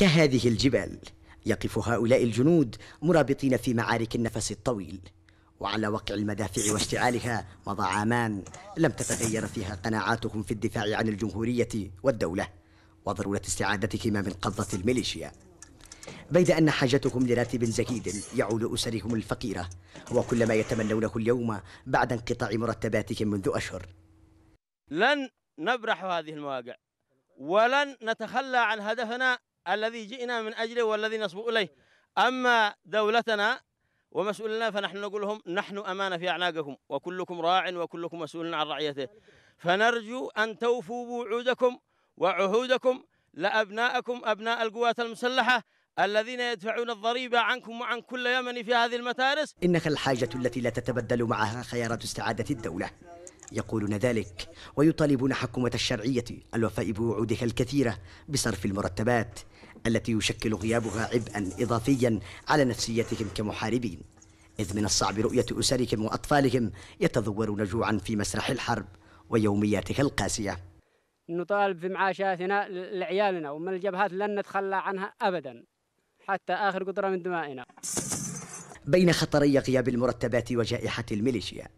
كهذه الجبال يقف هؤلاء الجنود مرابطين في معارك النفس الطويل وعلى وقع المدافع واشتعالها مضى عامان لم تتغير فيها قناعاتهم في الدفاع عن الجمهورية والدولة وضرورة استعادتهما من قبضة الميليشيا بيد أن حاجتهم لراتب زهيد يعول أسرهم الفقيرة وكل ما يتمنونه اليوم بعد انقطاع مرتباتهم منذ أشهر لن نبرح هذه المواقع ولن نتخلى عن هدفنا الذي جئنا من أجله والذي نصب إليه أما دولتنا ومسؤولنا فنحن نقول لهم نحن أمانة في أعناقكم وكلكم راع وكلكم مسؤول عن رعيته فنرجو أن توفوا بوعودكم وعهودكم لأبنائكم أبناء القوات المسلحة الذين يدفعون الضريبة عنكم وعن كل يمني في هذه المتارس إنك الحاجة التي لا تتبدل معها خيارات استعادة الدولة يقولون ذلك ويطالبون حكومة الشرعية الوفاء بوعودها الكثيرة بصرف المرتبات التي يشكل غيابها عبئا إضافيا على نفسيتهم كمحاربين إذ من الصعب رؤية أسرهم وأطفالهم يتذورون جوعا في مسرح الحرب ويومياتها القاسية نطالب بمعاشاتنا لعيالنا ومن الجبهات لن نتخلى عنها أبدا حتى آخر قطرة من دمائنا بين خطري غياب المرتبات وجائحة الميليشيا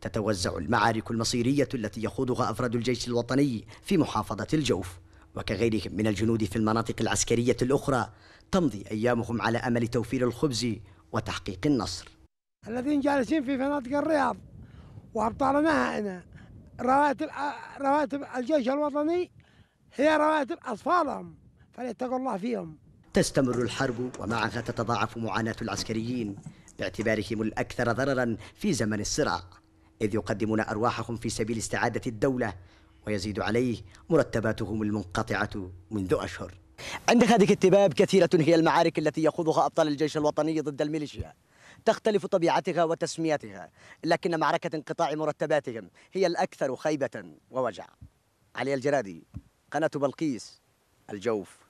تتوزع المعارك المصيرية التي يخوضها أفراد الجيش الوطني في محافظة الجوف وكغيرهم من الجنود في المناطق العسكرية الأخرى تمضي أيامهم على أمل توفير الخبز وتحقيق النصر الذين جالسين في فنادق الرياض وابطالنا هنا رواتب رواتب الجيش الوطني هي رواتب أطفالهم فليتقوا الله فيهم تستمر الحرب ومعها تتضاعف معاناة العسكريين باعتبارهم الأكثر ضررا في زمن الصراع إذ يقدمون أرواحهم في سبيل استعادة الدولة ويزيد عليه مرتباتهم المنقطعة منذ أشهر عندك هذه التباب كثيرة هي المعارك التي يخوضها أبطال الجيش الوطني ضد الميليشيا تختلف طبيعتها وتسميتها لكن معركة انقطاع مرتباتهم هي الأكثر خيبة ووجع علي الجرادي قناة بلقيس الجوف